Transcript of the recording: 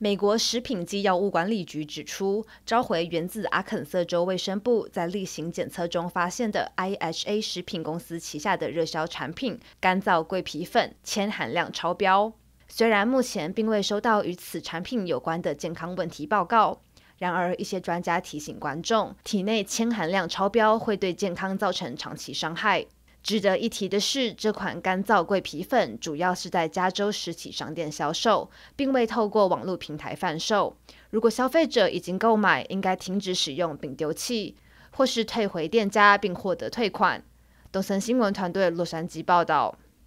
美国食品及药物管理局指出，召回源自阿肯色州卫生部在例行检测中发现的 IHA 食品公司旗下的热销产品——干燥桂皮粉，铅含量超标。虽然目前并未收到与此产品有关的健康问题报告，然而一些专家提醒观众，体内铅含量超标会对健康造成长期伤害。值得一提的是，这款干燥桂皮粉主要是在加州实体商店销售，并未透过网络平台贩售。如果消费者已经购买，应该停止使用并丢弃，或是退回店家并获得退款。《东森新闻》团队洛杉矶报道。